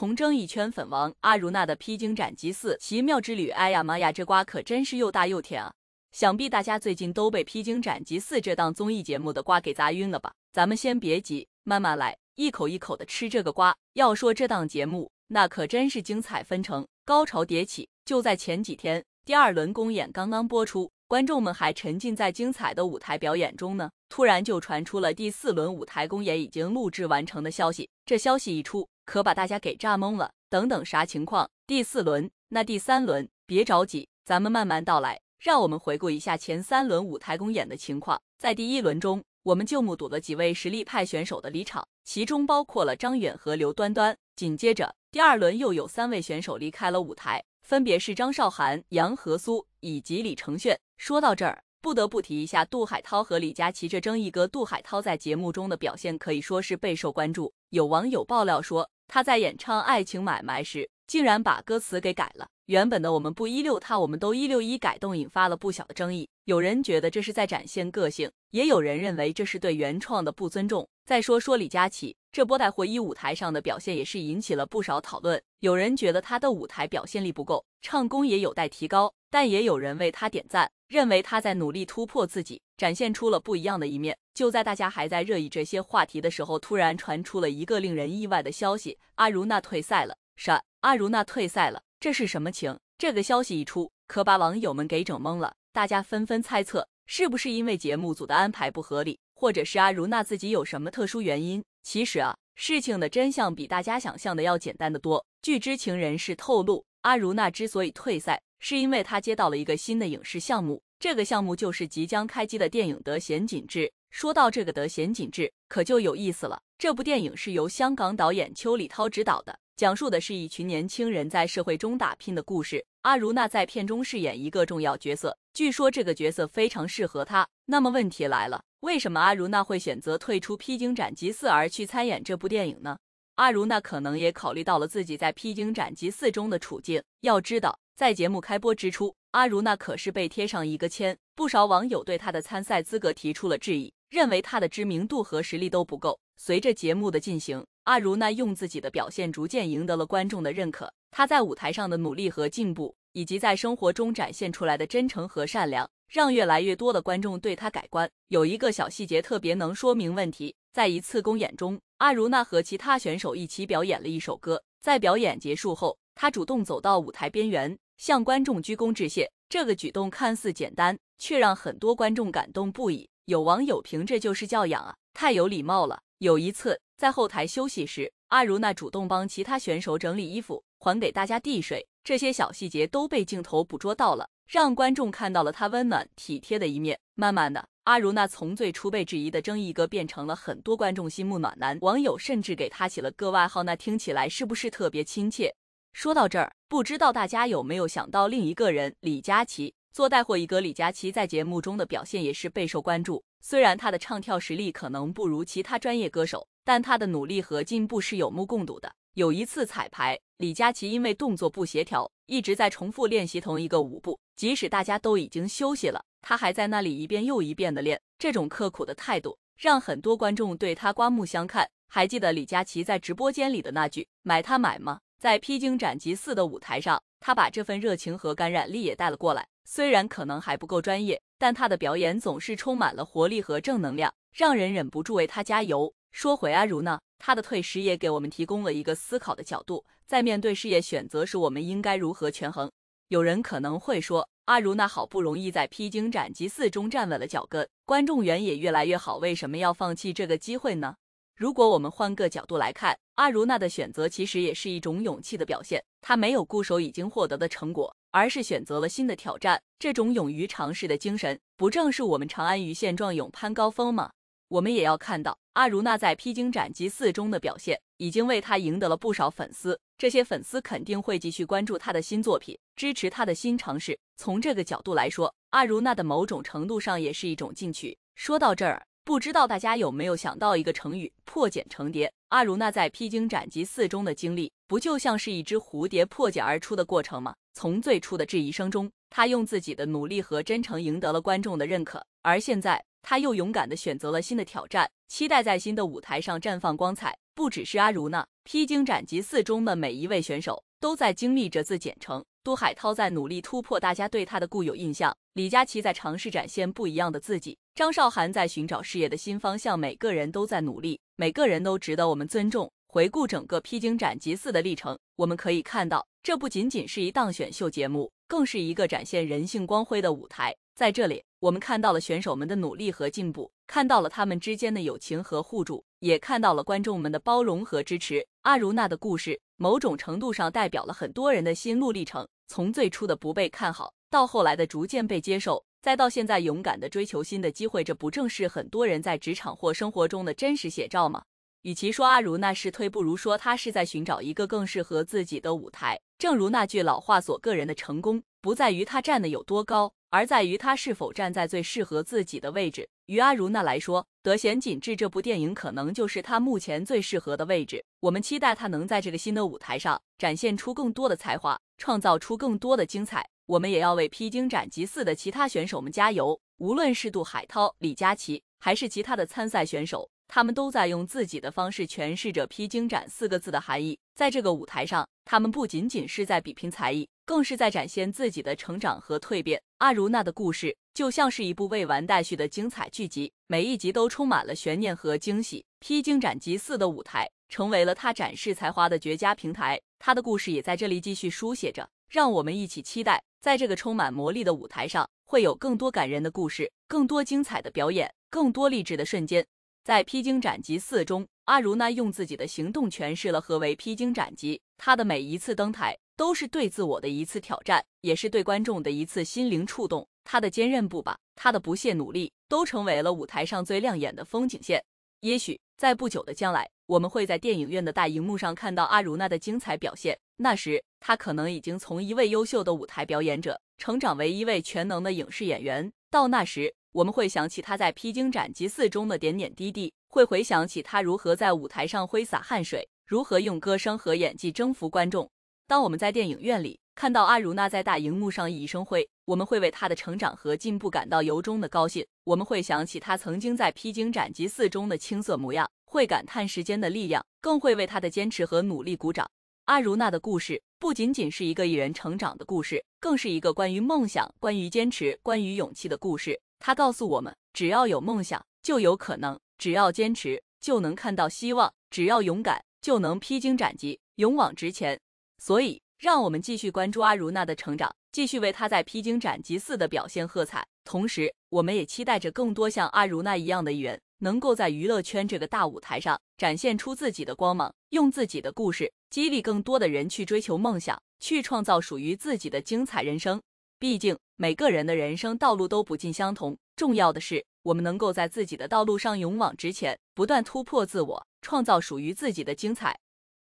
重争一圈粉王，阿如娜的《披荆斩棘四奇妙之旅》。哎呀妈呀，这瓜可真是又大又甜啊！想必大家最近都被《披荆斩棘四》这档综艺节目的瓜给砸晕了吧？咱们先别急，慢慢来，一口一口的吃这个瓜。要说这档节目，那可真是精彩纷呈，高潮迭起。就在前几天，第二轮公演刚刚播出，观众们还沉浸在精彩的舞台表演中呢，突然就传出了第四轮舞台公演已经录制完成的消息。这消息一出，可把大家给炸懵了！等等，啥情况？第四轮？那第三轮？别着急，咱们慢慢道来。让我们回顾一下前三轮舞台公演的情况。在第一轮中，我们就目睹了几位实力派选手的离场，其中包括了张远和刘端端。紧接着，第二轮又有三位选手离开了舞台，分别是张韶涵、杨和苏以及李承铉。说到这儿，不得不提一下杜海涛和李佳琦这争议哥。杜海涛在节目中的表现可以说是备受关注，有网友爆料说。他在演唱《爱情买卖》时，竟然把歌词给改了，原本的“我们不一六他，我们都一六一”改动引发了不小的争议。有人觉得这是在展现个性，也有人认为这是对原创的不尊重。再说说李佳琦，这波带货一舞台上的表现也是引起了不少讨论。有人觉得他的舞台表现力不够，唱功也有待提高，但也有人为他点赞。认为他在努力突破自己，展现出了不一样的一面。就在大家还在热议这些话题的时候，突然传出了一个令人意外的消息：阿如娜退赛了。啥？阿如娜退赛了？这是什么情？这个消息一出，可把网友们给整懵了。大家纷纷猜测，是不是因为节目组的安排不合理，或者是阿如娜自己有什么特殊原因？其实啊，事情的真相比大家想象的要简单的多。据知情人士透露，阿如娜之所以退赛，是因为他接到了一个新的影视项目，这个项目就是即将开机的电影《德贤锦志》。说到这个《德贤锦志》，可就有意思了。这部电影是由香港导演邱礼涛执导的，讲述的是一群年轻人在社会中打拼的故事。阿如娜在片中饰演一个重要角色，据说这个角色非常适合她。那么问题来了，为什么阿如娜会选择退出《披荆斩棘4》去参演这部电影呢？阿如娜可能也考虑到了自己在《披荆斩棘4》中的处境，要知道。在节目开播之初，阿如那可是被贴上一个“签”，不少网友对他的参赛资格提出了质疑，认为他的知名度和实力都不够。随着节目的进行，阿如那用自己的表现逐渐赢得了观众的认可。他在舞台上的努力和进步，以及在生活中展现出来的真诚和善良，让越来越多的观众对他改观。有一个小细节特别能说明问题：在一次公演中，阿如那和其他选手一起表演了一首歌，在表演结束后，他主动走到舞台边缘。向观众鞠躬致谢，这个举动看似简单，却让很多观众感动不已。有网友评：“这就是教养啊，太有礼貌了。”有一次在后台休息时，阿如娜主动帮其他选手整理衣服，还给大家递水，这些小细节都被镜头捕捉到了，让观众看到了他温暖体贴的一面。慢慢的，阿如娜从最初被质疑的争议哥，变成了很多观众心目暖男。网友甚至给他起了个外号，那听起来是不是特别亲切？说到这儿。不知道大家有没有想到另一个人李佳琦做带货一哥李佳琦在节目中的表现也是备受关注。虽然他的唱跳实力可能不如其他专业歌手，但他的努力和进步是有目共睹的。有一次彩排，李佳琦因为动作不协调，一直在重复练习同一个舞步，即使大家都已经休息了，他还在那里一遍又一遍的练。这种刻苦的态度让很多观众对他刮目相看。还记得李佳琦在直播间里的那句“买他买吗？”在披荆斩棘四的舞台上，他把这份热情和感染力也带了过来。虽然可能还不够专业，但他的表演总是充满了活力和正能量，让人忍不住为他加油。说回阿如呢，他的退时也给我们提供了一个思考的角度：在面对事业选择时，我们应该如何权衡？有人可能会说，阿如那好不容易在披荆斩棘四中站稳了脚跟，观众缘也越来越好，为什么要放弃这个机会呢？如果我们换个角度来看，阿如娜的选择其实也是一种勇气的表现。她没有固守已经获得的成果，而是选择了新的挑战。这种勇于尝试的精神，不正是我们长安于现状、勇攀高峰吗？我们也要看到阿如娜在《披荆斩棘四》中的表现，已经为她赢得了不少粉丝。这些粉丝肯定会继续关注她的新作品，支持她的新尝试。从这个角度来说，阿如娜的某种程度上也是一种进取。说到这儿。不知道大家有没有想到一个成语“破茧成蝶”？阿如那在《披荆斩棘四》中的经历，不就像是一只蝴蝶破茧而出的过程吗？从最初的质疑声中，他用自己的努力和真诚赢得了观众的认可。而现在，他又勇敢地选择了新的挑战，期待在新的舞台上绽放光彩。不只是阿如那，《披荆斩棘四》中的每一位选手都在经历着自茧成。杜海涛在努力突破大家对他的固有印象，李佳琦在尝试展现不一样的自己，张韶涵在寻找事业的新方向。每个人都在努力，每个人都值得我们尊重。回顾整个披荆斩棘四的历程，我们可以看到，这不仅仅是一档选秀节目，更是一个展现人性光辉的舞台。在这里，我们看到了选手们的努力和进步，看到了他们之间的友情和互助，也看到了观众们的包容和支持。阿如娜的故事，某种程度上代表了很多人的心路历程。从最初的不被看好，到后来的逐渐被接受，再到现在勇敢的追求新的机会，这不正是很多人在职场或生活中的真实写照吗？与其说阿如娜是退，不如说她是在寻找一个更适合自己的舞台。正如那句老话所：个人的成功，不在于他站的有多高。而在于他是否站在最适合自己的位置。于阿如那来说，《德贤锦志》这部电影可能就是他目前最适合的位置。我们期待他能在这个新的舞台上展现出更多的才华，创造出更多的精彩。我们也要为披荆斩棘四的其他选手们加油，无论是杜海涛、李佳琦，还是其他的参赛选手。他们都在用自己的方式诠释着“披荆斩”四个字的含义。在这个舞台上，他们不仅仅是在比拼才艺，更是在展现自己的成长和蜕变。阿如娜的故事就像是一部未完待续的精彩剧集，每一集都充满了悬念和惊喜。披荆斩棘四的舞台成为了他展示才华的绝佳平台，他的故事也在这里继续书写着。让我们一起期待，在这个充满魔力的舞台上，会有更多感人的故事，更多精彩的表演，更多励志的瞬间。在《披荆斩棘》四中，阿茹娜用自己的行动诠释了何为披荆斩棘。她的每一次登台，都是对自我的一次挑战，也是对观众的一次心灵触动。她的坚韧不拔，她的不懈努力，都成为了舞台上最亮眼的风景线。也许在不久的将来，我们会在电影院的大荧幕上看到阿如娜的精彩表现。那时，她可能已经从一位优秀的舞台表演者，成长为一位全能的影视演员。到那时，我们会想起他在《披荆斩棘四》中的点点滴滴，会回想起他如何在舞台上挥洒汗水，如何用歌声和演技征服观众。当我们在电影院里看到阿如娜在大荧幕上熠熠生辉，我们会为她的成长和进步感到由衷的高兴。我们会想起她曾经在《披荆斩棘四》中的青涩模样，会感叹时间的力量，更会为她的坚持和努力鼓掌。阿如娜的故事不仅仅是一个艺人成长的故事，更是一个关于梦想、关于坚持、关于勇气的故事。他告诉我们：只要有梦想，就有可能；只要坚持，就能看到希望；只要勇敢，就能披荆斩棘，勇往直前。所以，让我们继续关注阿如娜的成长，继续为他在披荆斩棘似的表现喝彩。同时，我们也期待着更多像阿如娜一样的艺人，能够在娱乐圈这个大舞台上展现出自己的光芒，用自己的故事激励更多的人去追求梦想，去创造属于自己的精彩人生。毕竟，每个人的人生道路都不尽相同，重要的是我们能够在自己的道路上勇往直前，不断突破自我，创造属于自己的精彩。